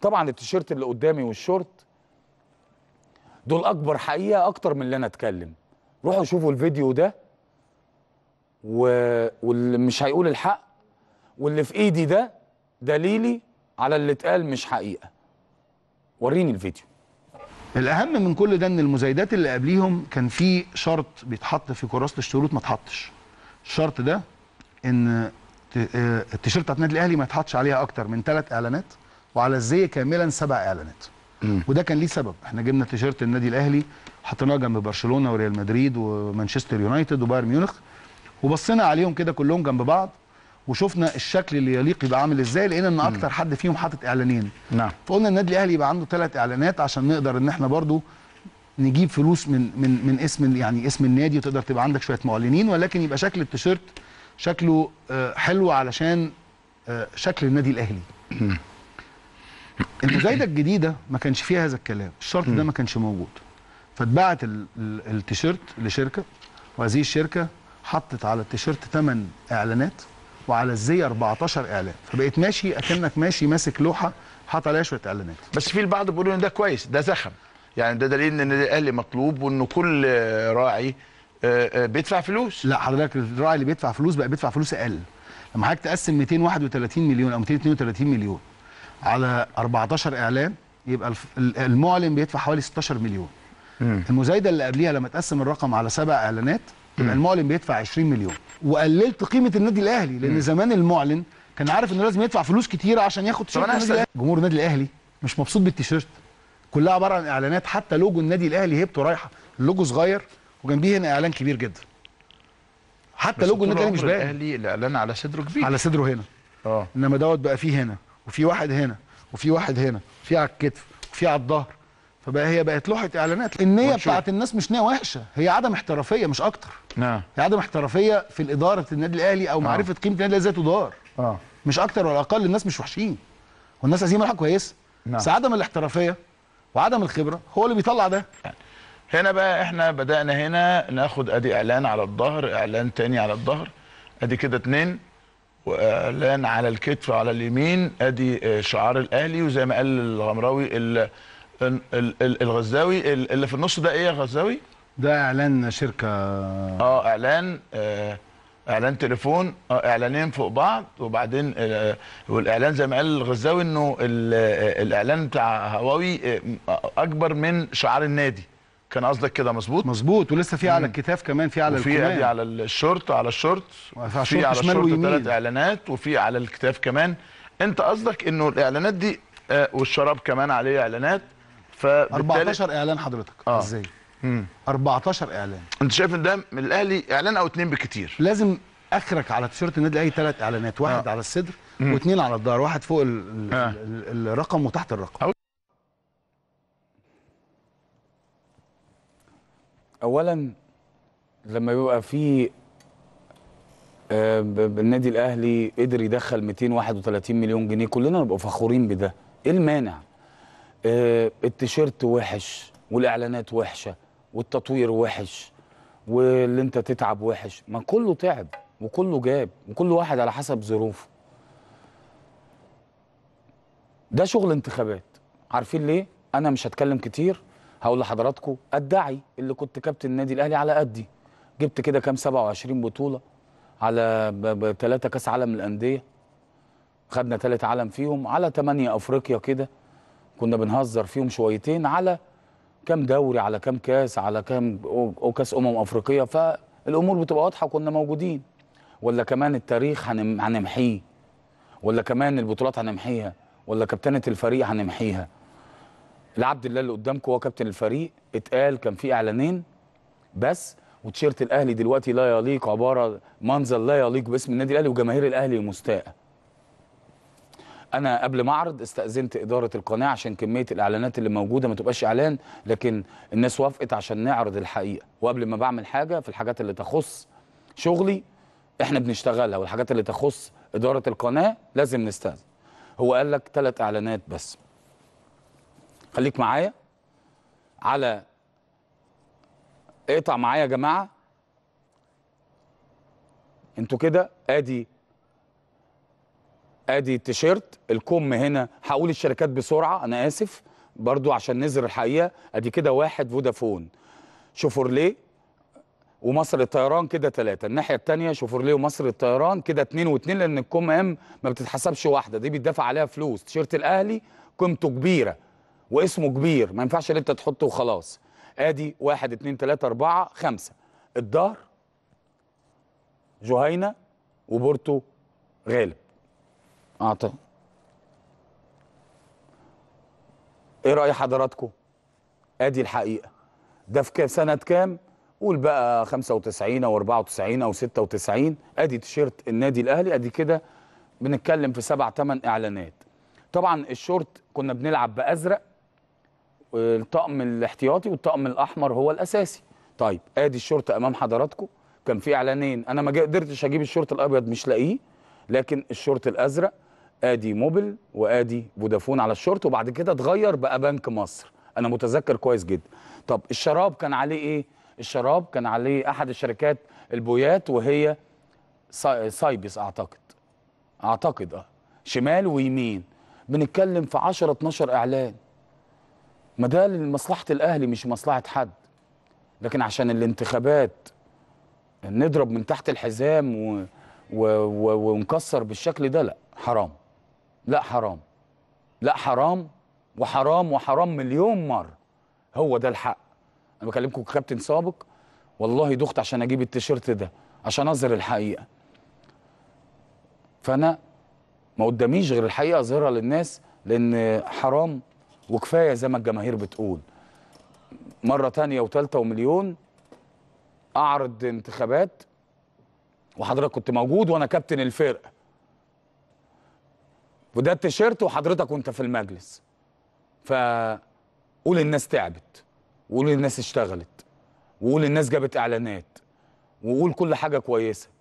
طبعا التيشيرت اللي قدامي والشورت دول اكبر حقيقه اكتر من اللي انا اتكلم روحوا شوفوا الفيديو ده و... واللي مش هيقول الحق واللي في ايدي ده دليلي على اللي اتقال مش حقيقه وريني الفيديو الاهم من كل ده ان المزايدات اللي قبليهم كان في شرط بيتحط في كراسه الشروط ما اتحطش الشرط ده ان آه، التيشيرت بتاع النادي الاهلي ما يتحطش عليها اكتر من ثلاث اعلانات وعلى الزي كاملا سبع اعلانات وده كان ليه سبب احنا جبنا تيشيرت النادي الاهلي حطيناه جنب برشلونه وريال مدريد ومانشستر يونايتد وبايرن ميونخ وبصينا عليهم كده كلهم جنب بعض وشفنا الشكل اللي يليق يبقى عامل ازاي لقينا ان اكتر حد فيهم حاطط اعلانين نعم فقلنا النادي الاهلي يبقى عنده ثلاث اعلانات عشان نقدر ان احنا برضو نجيب فلوس من من من اسم يعني اسم النادي وتقدر تبقى عندك شويه معلنين ولكن يبقى شكل التيشيرت شكله آه، حلو علشان آه، شكل النادي الاهلي المزايده الجديده ما كانش فيها هذا الكلام الشرط ده ما كانش موجود فاتبعت التيشيرت لشركه وهذه الشركه حطت على التيشيرت 8 اعلانات وعلى الزي 14 اعلان فبقيت ماشي اكنك ماشي ماسك لوحه حاط عليها شويه اعلانات بس في البعض بيقولوا ان ده كويس ده زخم يعني ده دليل ان النادي الاهلي مطلوب وان كل راعي آه، آه، بيدفع فلوس لا حضرتك الراعي اللي بيدفع فلوس بقى بيدفع فلوس اقل لما حضرتك تقسم 231 مليون او 232 مليون على 14 اعلان يبقى المعلن بيدفع حوالي 16 مليون مم. المزايده اللي قبليها لما تقسم الرقم على سبع اعلانات يبقى المعلن بيدفع 20 مليون وقللت قيمه النادي الاهلي لان مم. زمان المعلن كان عارف انه لازم يدفع فلوس كتيره عشان ياخد تيشيرت النادي الاهلي جمهور النادي الاهلي مش مبسوط بالتيشيرت كلها عباره عن اعلانات حتى لوجو النادي الاهلي هيبته رايحه اللوجو صغير وجنبيه هنا اعلان كبير جدا حتى لوجو النادي الاهلي مش باين الاهلي الاعلان على صدره كبير على صدره هنا اه انما دوت بقى فيه هنا وفي واحد هنا وفي واحد هنا في على الكتف وفي على الظهر فبقى هي بقت لوحه اعلانات النيه بتاعت الناس مش نيه وحشه هي عدم احترافيه مش اكتر نعم هي عدم احترافيه في الاداره النادي الاهلي او آه. معرفه قيمه النادي الاهلي ازاي تدار اه مش اكتر ولا اقل الناس مش وحشين والناس عايزين ملعب كويسه نعم. بس عدم الاحترافيه وعدم الخبره هو اللي بيطلع ده هنا بقى احنا بدانا هنا ناخد ادي اعلان على الظهر اعلان تاني على الظهر ادي كده اتنين واعلان على الكتف على اليمين ادي آه، شعار الاهلي وزي ما قال الغمراوي الغزاوي اللي في النص ده ايه يا غزاوي؟ ده اعلان شركه اه اعلان آه اعلان تليفون آه، اعلانين فوق بعض وبعدين آه، والاعلان زي ما قال الغزاوي انه الاعلان بتاع هواوي اكبر من شعار النادي كان قصدك كده مظبوط مظبوط ولسه في على الكتاف كمان في على الكمان وفي على الشورت على الشورت في على الشورت ثلاث اعلانات وفي على الكتاف كمان انت قصدك انه الاعلانات دي آه، والشراب كمان عليه اعلانات فبالتالي 14 اعلان حضرتك آه. ازاي مم. 14 اعلان انت شايف ان ده من الاهلي اعلان او اتنين بكتير لازم اخرك على تيشيرت النادي الاهلي ثلاث اعلانات واحد آه. على الصدر واثنين على الظهر واحد فوق آه. الرقم وتحت الرقم اولا لما بيبقى في آه، النادي الاهلي قدر يدخل 231 مليون جنيه كلنا نبقى فخورين بده ايه المانع آه، التيشيرت وحش والاعلانات وحشه والتطوير وحش واللي انت تتعب وحش ما كله تعب وكله جاب وكل واحد على حسب ظروفه ده شغل انتخابات عارفين ليه انا مش هتكلم كتير هقول لحضراتكم ادعي اللي كنت كابتن النادي الاهلي على قدي جبت كده كام 27 بطوله على ثلاثه كاس عالم الانديه خدنا ثالث عالم فيهم على 8 افريقيا كده كنا بنهزر فيهم شويتين على كام دوري على كام كاس على كام كاس امم افريقيه فالامور بتبقى واضحه وكنا موجودين ولا كمان التاريخ هنمحيه ولا كمان البطولات هنمحيها ولا كابتنه الفريق هنمحيها العبد الله اللي قدامكم هو كابتن الفريق اتقال كان في اعلانين بس وتيشيرت الاهلي دلوقتي لا يليق عباره منظر لا يليق باسم النادي الاهلي وجماهير الاهلي مستاءه انا قبل ما اعرض استاذنت اداره القناه عشان كميه الاعلانات اللي موجوده ما تبقاش اعلان لكن الناس وافقت عشان نعرض الحقيقه وقبل ما بعمل حاجه في الحاجات اللي تخص شغلي احنا بنشتغلها والحاجات اللي تخص اداره القناه لازم نستاذن هو قال لك ثلاث اعلانات بس خليك معايا على اقطع معايا يا جماعه انتوا كده ادي ادي التيشيرت الكم هنا هقول الشركات بسرعه انا اسف برضو عشان نزر الحقيقه ادي كده واحد فودافون شوفورليه ومصر للطيران كده ثلاثة الناحية التانية شوفورليه ومصر للطيران كده اتنين واتنين لأن الكم ام ما بتتحسبش واحدة دي بيدفع عليها فلوس تيشيرت الأهلي قيمته كبيرة واسمه كبير ما ينفعش ان انت تحطه وخلاص ادي 1 2 3 4 5 الدار جهينه وبورتو غالب اعطى ايه راي حضراتكم ادي الحقيقه ده في كام سنه كام قول بقى 95 او 94 او 96 ادي تيشيرت النادي الاهلي ادي كده بنتكلم في سبع ثمان اعلانات طبعا الشورت كنا بنلعب بازرق والطقم الاحتياطي والطقم الاحمر هو الاساسي طيب ادي الشرطه امام حضراتكم كان في اعلانين انا ما قدرتش اجيب الشورت الابيض مش لاقيه لكن الشورت الازرق ادي موبل وادي فودافون على الشورت وبعد كده اتغير بقى بنك مصر انا متذكر كويس جدا طب الشراب كان عليه ايه الشراب كان عليه احد الشركات البويات وهي سايبس اعتقد اعتقد اه شمال ويمين بنتكلم في 10 12 اعلان ما ده لمصلحه الاهلي مش مصلحه حد لكن عشان الانتخابات نضرب من تحت الحزام و... و... و... ونكسر بالشكل ده لا حرام لا حرام لا حرام وحرام وحرام مليون مره هو ده الحق انا بكلمكم كابتن سابق والله دخت عشان اجيب التيشيرت ده عشان اظهر الحقيقه فانا ما قداميش غير الحقيقه اظهرها للناس لان حرام وكفايه زي ما الجماهير بتقول مره تانية وتالتة ومليون اعرض انتخابات وحضرتك كنت موجود وانا كابتن الفرقه وده التيشيرت وحضرتك وانت في المجلس فقول الناس تعبت وقول الناس اشتغلت وقول الناس جابت اعلانات وقول كل حاجه كويسه